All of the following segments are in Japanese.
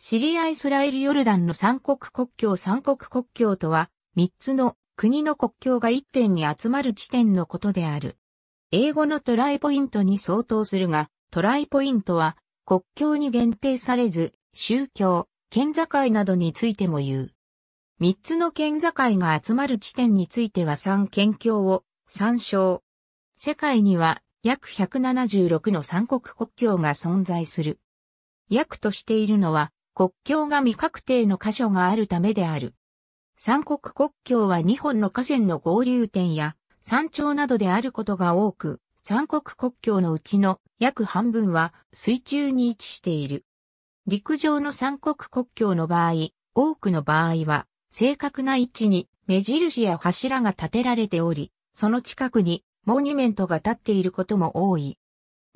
シリアイスラエルヨルダンの三国国境三国国境とは、三つの国の国境が一点に集まる地点のことである。英語のトライポイントに相当するが、トライポイントは国境に限定されず、宗教、県境などについても言う。三つの県境が集まる地点については三県境を参照。世界には約176の三国国境が存在する。約としているのは国境が未確定の箇所があるためである。三国国境は2本の河川の合流点や山頂などであることが多く、三国国境のうちの約半分は水中に位置している。陸上の三国国境の場合、多くの場合は正確な位置に目印や柱が立てられており、その近くにモニュメントが立っていることも多い。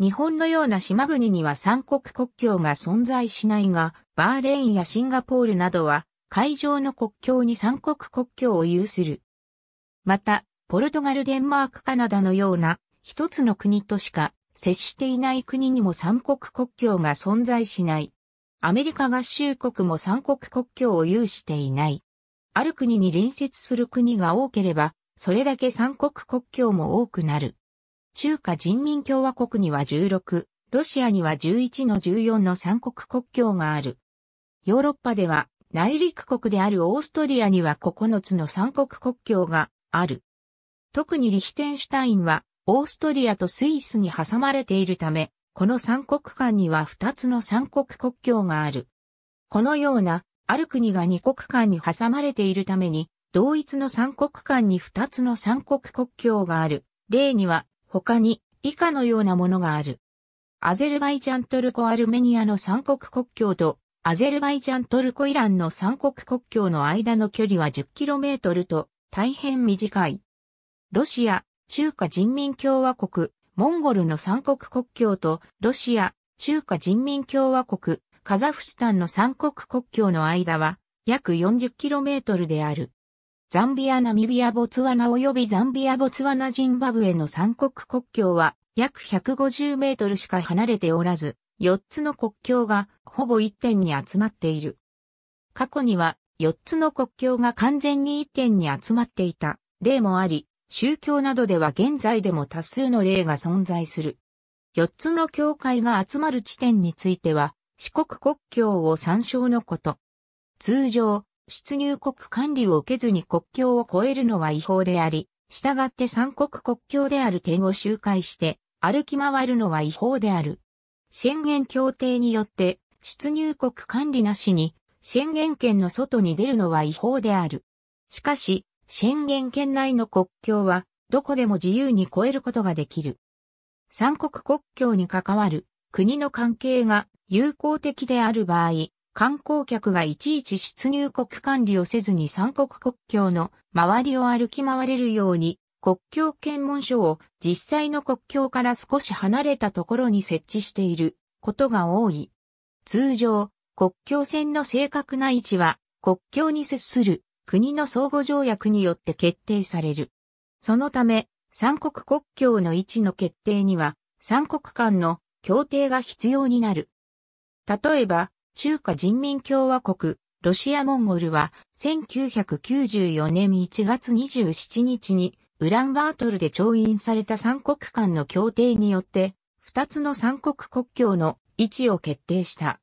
日本のような島国には三国国境が存在しないが、バーレーンやシンガポールなどは海上の国境に三国国境を有する。また、ポルトガル、デンマーク、カナダのような一つの国としか接していない国にも三国国境が存在しない。アメリカ合衆国も三国国境を有していない。ある国に隣接する国が多ければ、それだけ三国国境も多くなる。中華人民共和国には16、ロシアには11の14の三国国境がある。ヨーロッパでは内陸国であるオーストリアには9つの三国国境がある。特にリヒテンシュタインはオーストリアとスイスに挟まれているため、この三国間には2つの三国国境がある。このようなある国が二国間に挟まれているために、同一の三国間に2つの三国国境がある。例には他に以下のようなものがある。アゼルバイジャントルコアルメニアの三国国境とアゼルバイジャントルコイランの三国国境の間の距離は 10km と大変短い。ロシア、中華人民共和国、モンゴルの三国国境とロシア、中華人民共和国、カザフスタンの三国国境の間は約 40km である。ザンビア・ナミビア・ボツワナ及びザンビア・ボツワナ・ジンバブエの三国国境は約150メートルしか離れておらず、四つの国境がほぼ一点に集まっている。過去には四つの国境が完全に一点に集まっていた例もあり、宗教などでは現在でも多数の例が存在する。四つの教会が集まる地点については、四国国境を参照のこと。通常、出入国管理を受けずに国境を越えるのは違法であり、従って三国国境である点を周回して歩き回るのは違法である。宣言協定によって出入国管理なしに宣言圏の外に出るのは違法である。しかし、宣言圏内の国境はどこでも自由に越えることができる。三国国境に関わる国の関係が友好的である場合、観光客がいちいち出入国管理をせずに三国国境の周りを歩き回れるように、国境検問所を実際の国境から少し離れたところに設置していることが多い。通常、国境線の正確な位置は国境に接する国の相互条約によって決定される。そのため、三国国境の位置の決定には、三国間の協定が必要になる。例えば、中華人民共和国、ロシア・モンゴルは、1994年1月27日に、ウランバートルで調印された三国間の協定によって、二つの三国国境の位置を決定した。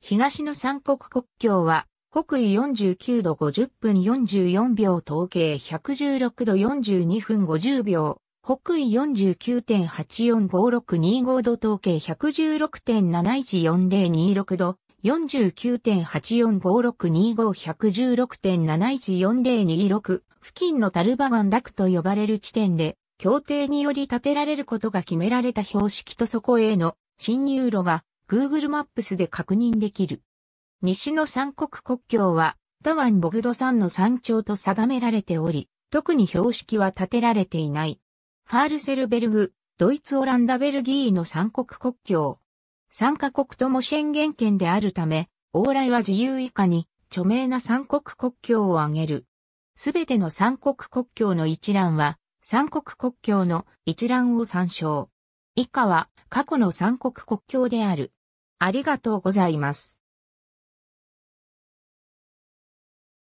東の三国国境は、北緯49度50分44秒統計116度42分50秒、北緯49.845625度統計116.714026度、49.8456251116.714026付近のタルバガンダクと呼ばれる地点で、協定により建てられることが決められた標識とそこへの侵入路が Google マップスで確認できる。西の三国国境は、タワンボグド山の山頂と定められており、特に標識は建てられていない。ファールセルベルグ、ドイツ・オランダ・ベルギーの三国国境。三カ国とも宣言圏であるため、往来は自由以下に、著名な三国国境を挙げる。すべての三国国境の一覧は、三国国境の一覧を参照。以下は過去の三国国境である。ありがとうございます。